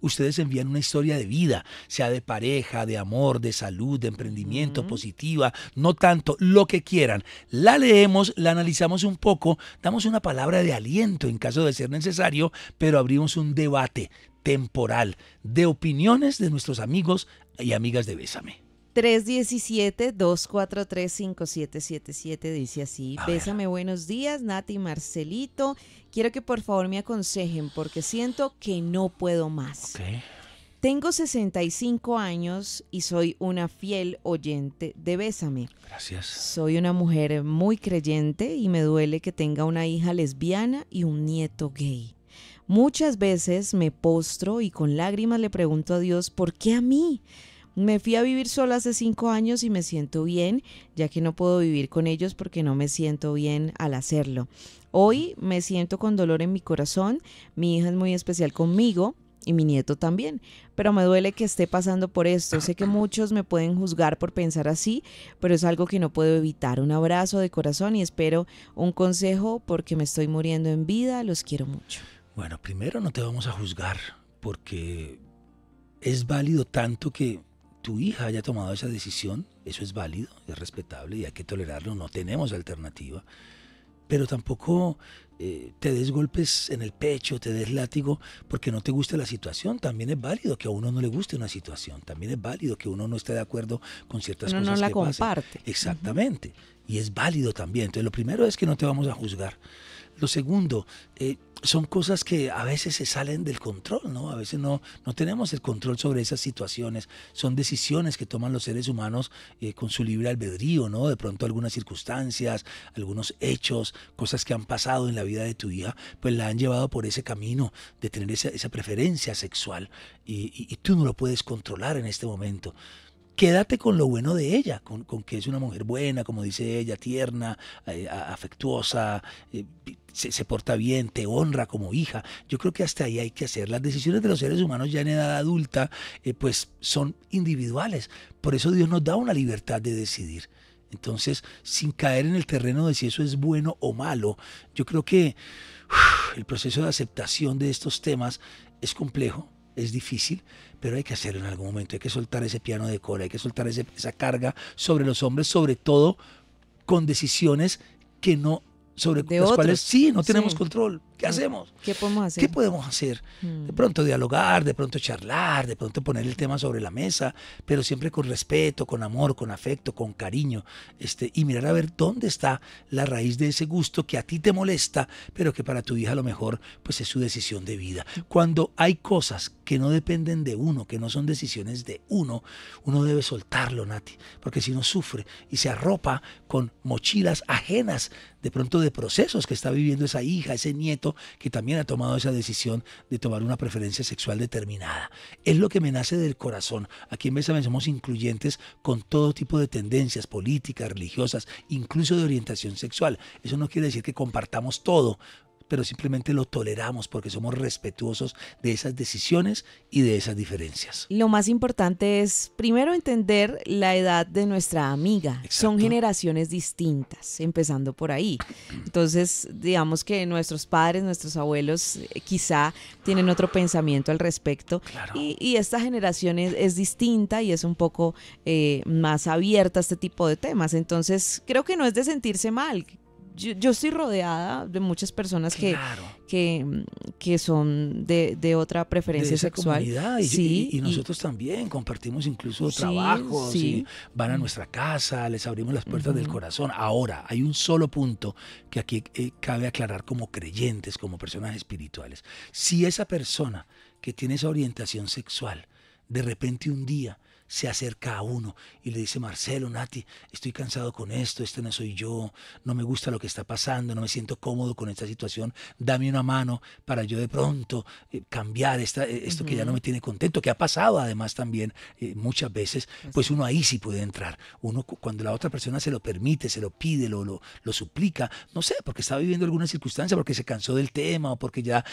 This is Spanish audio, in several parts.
ustedes envían una historia de vida, sea de pareja, de amor, de salud, de emprendimiento, positiva, no tanto, lo que quieran. La leemos, la analizamos un poco, damos una palabra de aliento en caso de ser necesario, pero abrimos un debate temporal de opiniones de nuestros amigos y amigas de Bésame. 317-243-5777 dice así, bésame buenos días, Nati Marcelito, quiero que por favor me aconsejen porque siento que no puedo más. Tengo 65 años y soy una fiel oyente de Bésame. Gracias. Soy una mujer muy creyente y me duele que tenga una hija lesbiana y un nieto gay. Muchas veces me postro y con lágrimas le pregunto a Dios, ¿por qué a mí? Me fui a vivir sola hace cinco años y me siento bien, ya que no puedo vivir con ellos porque no me siento bien al hacerlo. Hoy me siento con dolor en mi corazón, mi hija es muy especial conmigo, y mi nieto también. Pero me duele que esté pasando por esto. Sé que muchos me pueden juzgar por pensar así, pero es algo que no puedo evitar. Un abrazo de corazón y espero un consejo porque me estoy muriendo en vida. Los quiero mucho. Bueno, primero no te vamos a juzgar porque es válido tanto que tu hija haya tomado esa decisión, eso es válido, es respetable y hay que tolerarlo, no tenemos alternativa. Pero tampoco eh, te des golpes en el pecho, te des látigo porque no te gusta la situación. También es válido que a uno no le guste una situación. También es válido que uno no esté de acuerdo con ciertas cosas. no la comparte. Exactamente. Y es válido también. Entonces, lo primero es que no te vamos a juzgar. Lo segundo, eh, son cosas que a veces se salen del control, ¿no? A veces no, no tenemos el control sobre esas situaciones. Son decisiones que toman los seres humanos eh, con su libre albedrío, ¿no? De pronto algunas circunstancias, algunos hechos, cosas que han pasado en la vida de tu hija, pues la han llevado por ese camino de tener esa, preferencia sexual y, y tú no lo puedes controlar en este momento quédate con lo bueno de ella, con, que es una mujer buena, como dice ella, tierna, eh, afectuosa, eh, se, porta bien, te honra como hija. Yo creo que hasta ahí hay que hacer. Las decisiones de los seres humanos ya en edad adulta, eh, pues son individuales. Por eso Dios nos da una libertad de decidir. Entonces, sin caer en el terreno de si eso es bueno o malo, yo creo que el proceso de aceptación de estos temas es complejo, es difícil, pero hay que hacerlo en algún momento, hay que soltar ese piano de cola, hay que soltar esa carga sobre los hombres, sobre todo con decisiones que no, sobre cuales sí, no tenemos control. ¿Qué hacemos? ¿Qué podemos hacer? ¿Qué podemos hacer? Mm. De pronto dialogar, de pronto charlar, de pronto poner el tema sobre la mesa, pero siempre con respeto, con amor, con afecto, con cariño, este, y mirar a ver dónde está la raíz de ese gusto que a ti te molesta, pero que para tu hija a lo mejor pues es su decisión de vida. Mm. Cuando hay cosas que no dependen de uno, que no son decisiones de uno, uno debe soltarlo, Nati, porque si no sufre y se arropa con mochilas ajenas, de pronto de procesos que está viviendo esa hija, ese nieto, que también ha tomado esa decisión de tomar una preferencia sexual determinada. Es lo que me nace del corazón. Aquí en Bésame somos incluyentes con todo tipo de tendencias políticas, religiosas, incluso de orientación sexual. Eso no quiere decir que compartamos todo pero simplemente lo toleramos porque somos respetuosos de esas decisiones y de esas diferencias. Lo más importante es primero entender la edad de nuestra amiga. Son generaciones distintas, empezando por ahí. Entonces, digamos que nuestros padres, nuestros abuelos eh, quizá tienen otro pensamiento al respecto y, esta generación es, distinta y es un poco eh, más abierta a este tipo de temas. Entonces, creo que no es de sentirse mal, yo, estoy rodeada de muchas personas que, que, son de, otra preferencia sexual. Y, nosotros también compartimos incluso trabajo. trabajos, van a nuestra casa, les abrimos las puertas del corazón. Ahora, hay un solo punto que aquí eh, cabe aclarar como creyentes, como personas espirituales. Si esa persona que tiene esa orientación sexual, de repente un día se acerca a uno y le dice, Marcelo, Nati, estoy cansado con esto, este no soy yo, no me gusta lo que está pasando, no me siento cómodo con esta situación, dame una mano para yo de pronto eh, cambiar esta, eh, esto que ya no me tiene contento, que ha pasado además también eh, muchas veces, pues uno ahí sí puede entrar, uno cuando la otra persona se lo permite, se lo pide, lo, lo, lo suplica, no sé, porque está viviendo alguna circunstancia, porque se cansó del tema o porque ya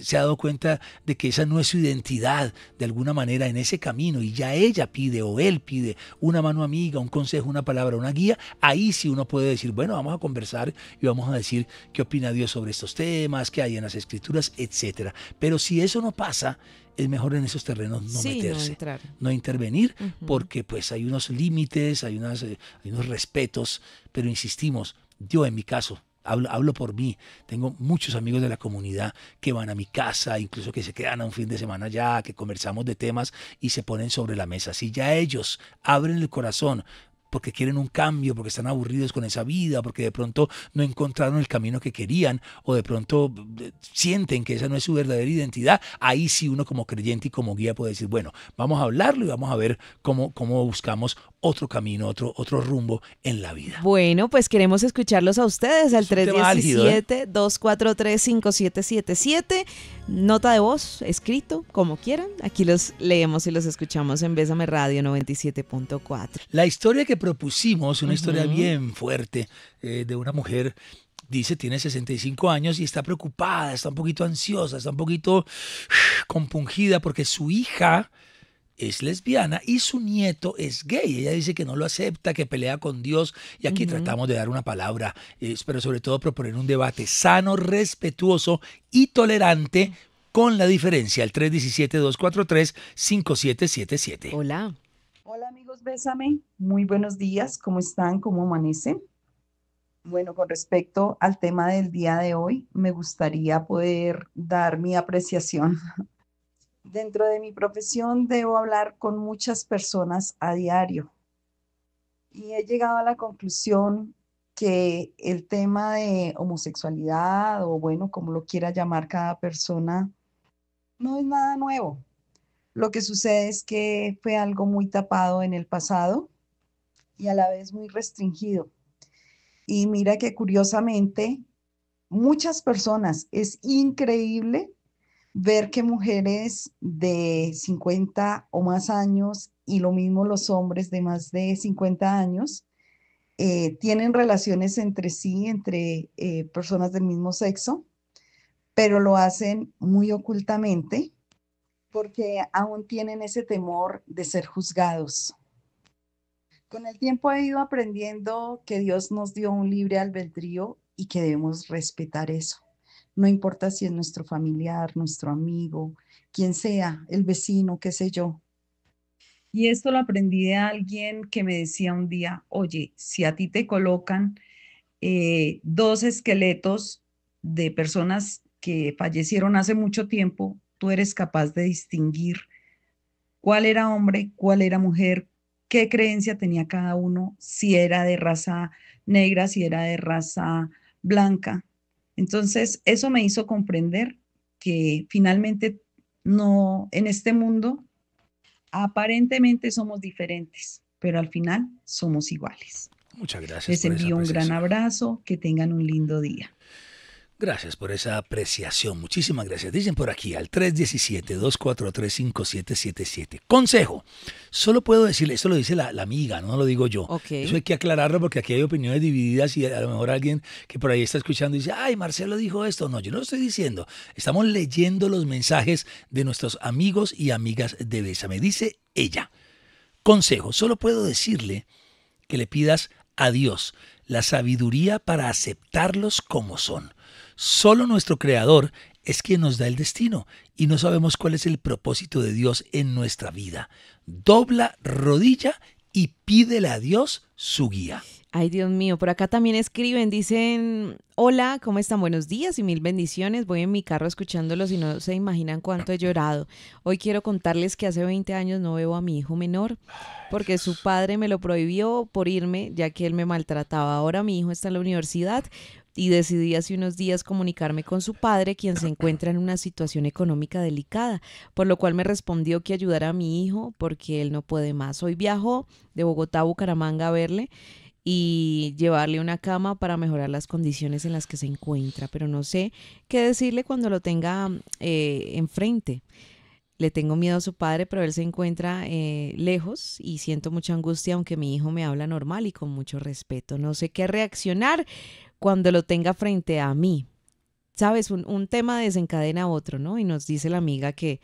se ha dado cuenta de que esa no es su identidad de alguna manera en ese camino y ya es ella pide o él pide una mano amiga, un consejo, una palabra, una guía, ahí sí uno puede decir, bueno, vamos a conversar y vamos a decir qué opina Dios sobre estos temas, qué hay en las escrituras, etc. Pero si eso no pasa, es mejor en esos terrenos no meterse, no, intervenir, porque pues hay unos límites, hay, unas, eh, hay unos respetos, pero insistimos, yo en mi caso, Hablo, por mí. Tengo muchos amigos de la comunidad que van a mi casa, incluso que se quedan a un fin de semana ya, que conversamos de temas y se ponen sobre la mesa. Si ya ellos abren el corazón porque quieren un cambio, porque están aburridos con esa vida, porque de pronto no encontraron el camino que querían o de pronto eh, sienten que esa no es su verdadera identidad, ahí sí uno como creyente y como guía puede decir, bueno, vamos a hablarlo y vamos a ver cómo, cómo buscamos otro camino, otro, otro rumbo en la vida. Bueno, pues queremos escucharlos a ustedes al 317-243-5777. 5777 ¿eh? Nota de voz, escrito, como quieran. Aquí los leemos y los escuchamos en Bésame Radio 97.4. La historia que propusimos una historia bien fuerte eh, de una mujer dice tiene 65 años y está preocupada, está un poquito ansiosa, está un poquito compungida porque su hija es lesbiana y su nieto es gay. Ella dice que no lo acepta, que pelea con Dios y aquí tratamos de dar una palabra, eh, pero sobre todo proponer un debate sano, respetuoso y tolerante con la diferencia. El 317-243-5777. Hola. Hola amigos, bésame. Muy buenos días. ¿Cómo están? ¿Cómo amanecen? Bueno, con respecto al tema del día de hoy, me gustaría poder dar mi apreciación. Dentro de mi profesión debo hablar con muchas personas a diario y he llegado a la conclusión que el tema de homosexualidad o bueno, como lo quiera llamar cada persona, no es nada nuevo. Lo que sucede es que fue algo muy tapado en el pasado y a la vez muy restringido. Y mira que curiosamente, muchas personas, es increíble ver que mujeres de 50 o más años y lo mismo los hombres de más de 50 años eh, tienen relaciones entre sí, entre eh, personas del mismo sexo, pero lo hacen muy ocultamente porque aún tienen ese temor de ser juzgados. Con el tiempo he ido aprendiendo que Dios nos dio un libre albedrío y que debemos respetar eso. No importa si es nuestro familiar, nuestro amigo, quien sea, el vecino, qué sé yo. Y esto lo aprendí de alguien que me decía un día, oye, si a ti te colocan eh, dos esqueletos de personas que fallecieron hace mucho tiempo, tú eres capaz de distinguir cuál era hombre, cuál era mujer, qué creencia tenía cada uno, si era de raza negra, si era de raza blanca. Entonces, eso me hizo comprender que finalmente no, en este mundo, aparentemente somos diferentes, pero al final somos iguales. Muchas gracias. Les envío un gran abrazo, que tengan un lindo día. Gracias por esa apreciación. Muchísimas gracias. Dicen por aquí al 317-243-5777. Consejo. Solo puedo decirle, esto lo dice la, amiga, no lo digo yo. Eso hay que aclararlo porque aquí hay opiniones divididas y a lo mejor alguien que por ahí está escuchando dice, ay, Marcelo dijo esto. No, yo no lo estoy diciendo. Estamos leyendo los mensajes de nuestros amigos y amigas de Besa. Me Dice ella. Consejo. Solo puedo decirle que le pidas a Dios la sabiduría para aceptarlos como son Solo nuestro Creador es quien nos da el destino y no sabemos cuál es el propósito de Dios en nuestra vida. Dobla rodilla y pídele a Dios su guía. Ay, Dios mío, por acá también escriben, dicen, hola, ¿cómo están? Buenos días y mil bendiciones. Voy en mi carro escuchándolos y no se imaginan cuánto he llorado. Hoy quiero contarles que hace 20 años no veo a mi hijo menor porque su padre me lo prohibió por irme ya que él me maltrataba. Ahora mi hijo está en la universidad, y decidí hace unos días comunicarme con su padre, quien se encuentra en una situación económica delicada, por lo cual me respondió que ayudara a mi hijo porque él no puede más. Hoy viajo de Bogotá a Bucaramanga a verle y llevarle una cama para mejorar las condiciones en las que se encuentra, pero no sé qué decirle cuando lo tenga eh, enfrente. Le tengo miedo a su padre, pero él se encuentra eh, lejos y siento mucha angustia, aunque mi hijo me habla normal y con mucho respeto. No sé qué reaccionar, cuando lo tenga frente a mí. Sabes, un, tema desencadena otro, ¿no? Y nos dice la amiga que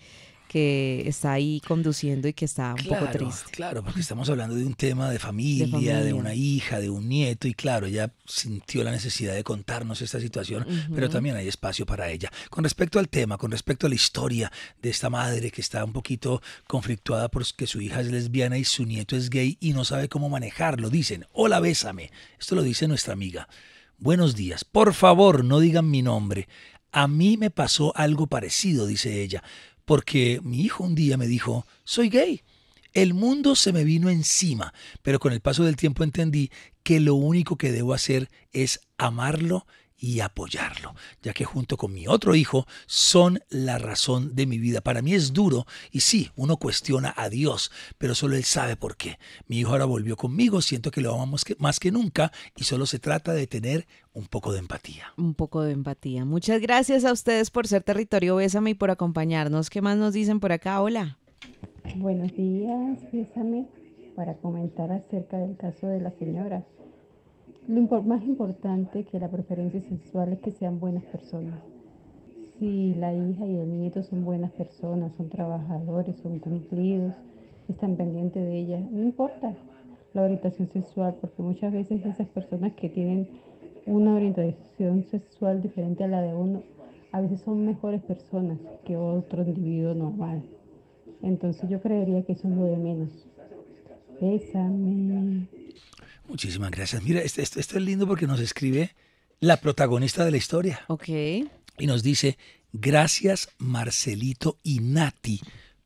que está ahí conduciendo y que está un poco triste. Claro, porque estamos hablando de un tema de familia, de una hija, de un nieto, y claro, ella sintió la necesidad de contarnos esta situación, pero también hay espacio para ella. Con respecto al tema, con respecto a la historia de esta madre que está un poquito conflictuada porque su hija es lesbiana y su nieto es gay y no sabe cómo manejarlo, dicen, hola, bésame. Esto lo dice nuestra amiga. Buenos días, por favor no digan mi nombre. A mí me pasó algo parecido, dice ella, porque mi hijo un día me dijo, soy gay. El mundo se me vino encima, pero con el paso del tiempo entendí que lo único que debo hacer es amarlo y apoyarlo, ya que junto con mi otro hijo son la razón de mi vida. Para mí es duro y sí, uno cuestiona a Dios, pero solo Él sabe por qué. Mi hijo ahora volvió conmigo, siento que lo amamos más que nunca y solo se trata de tener un poco de empatía. Un poco de empatía. Muchas gracias a ustedes por ser territorio Bésame y por acompañarnos. ¿Qué más nos dicen por acá? Hola. Buenos días, Bésame, para comentar acerca del caso de las señoras. Lo más importante que la preferencia sexual es que sean buenas personas. Si la hija y el nieto son buenas personas, son trabajadores, son cumplidos, están pendientes de ellas, no importa la orientación sexual, porque muchas veces esas personas que tienen una orientación sexual diferente a la de uno, a veces son mejores personas que otro individuo normal. Entonces yo creería que eso es lo de menos. pésame Muchísimas gracias. Mira, esto, esto, este es lindo porque nos escribe la protagonista de la historia. Ok. Y nos dice, gracias Marcelito y Nati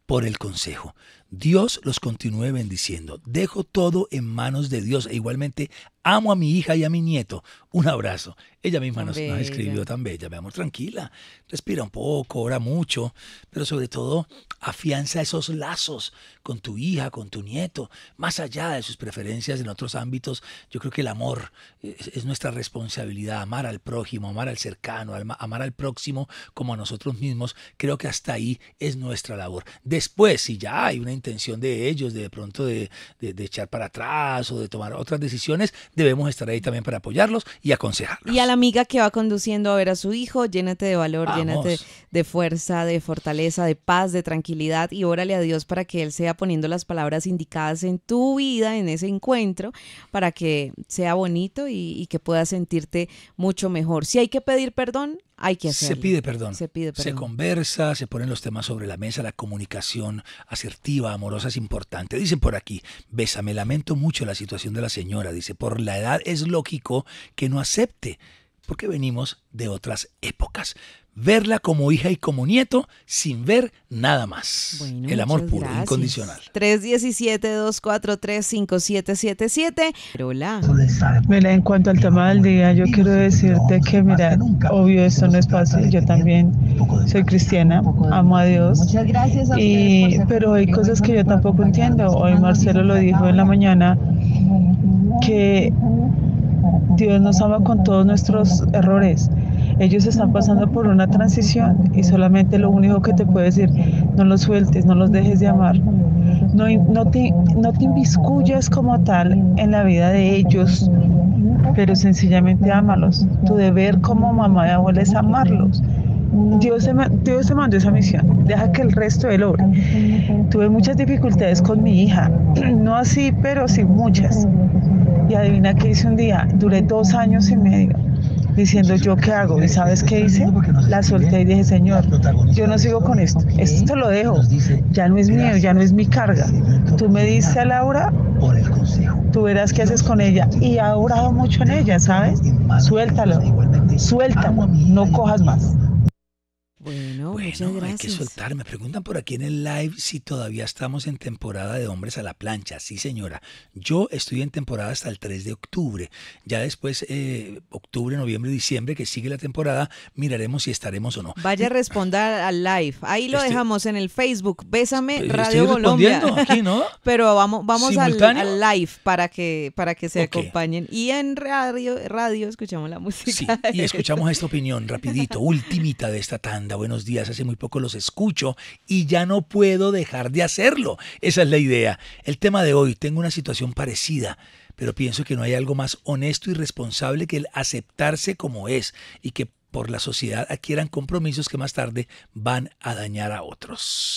por el consejo. Dios los continúe bendiciendo. Dejo todo en manos de Dios. E igualmente amo a mi hija y a mi nieto. Un abrazo. Ella misma nos, ha escribió tan bella. Veamos, tranquila. Respira un poco, ora mucho, pero sobre todo afianza esos lazos con tu hija, con tu nieto. Más allá de sus preferencias en otros ámbitos, yo creo que el amor es, nuestra responsabilidad. Amar al prójimo, amar al cercano, amar al próximo como a nosotros mismos. Creo que hasta ahí es nuestra labor. Después, si ya hay una intención de ellos, de pronto de, echar para atrás o de tomar otras decisiones, debemos estar ahí también para apoyarlos y aconsejarlos. Y a la amiga que va conduciendo a ver a su hijo, llénate de valor, llénate de fuerza, de fortaleza, de paz, de tranquilidad y órale a Dios para que Él sea poniendo las palabras indicadas en tu vida, en ese encuentro, para que sea bonito y, y que puedas sentirte mucho mejor. Si hay que pedir perdón, se pide perdón. Se conversa, se ponen los temas sobre la mesa, la comunicación asertiva, amorosa es importante. Dicen por aquí, besa, me lamento mucho la situación de la señora. Dice, por la edad es lógico que no acepte porque venimos de otras épocas verla como hija y como nieto sin ver nada más. el amor puro, incondicional. 317-243-5777. Hola. Mira, en cuanto al tema del día, yo quiero decirte que, mira, obvio, esto no es fácil. Yo también soy cristiana, amo a Dios. Y, pero hay cosas que yo tampoco entiendo. Hoy Marcelo lo dijo en la mañana que Dios nos ama con todos nuestros errores ellos están pasando por una transición y solamente lo único que te puedo decir, no los sueltes, no los dejes de amar. No, no, te, no te inviscuyas como tal en la vida de ellos, pero sencillamente ámalos. Tu deber como mamá y abuela es amarlos. Dios se, mandó esa misión, deja que el resto él obre. Tuve muchas dificultades con mi hija, no así, pero sí muchas. Y adivina qué hice un día, duré dos años y medio diciendo yo qué hago. ¿Y sabes qué hice? La solté y dije, Señor, yo no sigo con esto. Esto lo dejo. Ya no es mío, ya no es mi carga. Tú me diste a Laura, tú verás qué haces con ella. Y ha orado mucho en ella, ¿sabes? Suéltalo, suéltalo, no cojas más. Bueno, bueno hay que soltar. Me preguntan por aquí en el live si todavía estamos en temporada de hombres a la plancha. Sí, señora. Yo estoy en temporada hasta el 3 de octubre. Ya después, eh, octubre, noviembre, diciembre, que sigue la temporada, miraremos si estaremos o no. Vaya a responder al live. Ahí lo dejamos en el Facebook. Bésame pues, Radio Colombia. Aquí, ¿no? Pero vamos, vamos al, live para que, para que se acompañen. Y en radio, radio escuchamos la música. Sí, y escuchamos esta opinión rapidito, ultimita de esta tanda buenos días, hace muy poco los escucho y ya no puedo dejar de hacerlo. Esa es la idea. El tema de hoy, tengo una situación parecida pero pienso que no hay algo más honesto y responsable que el aceptarse como es y que por la sociedad adquieran compromisos que más tarde van a dañar a otros.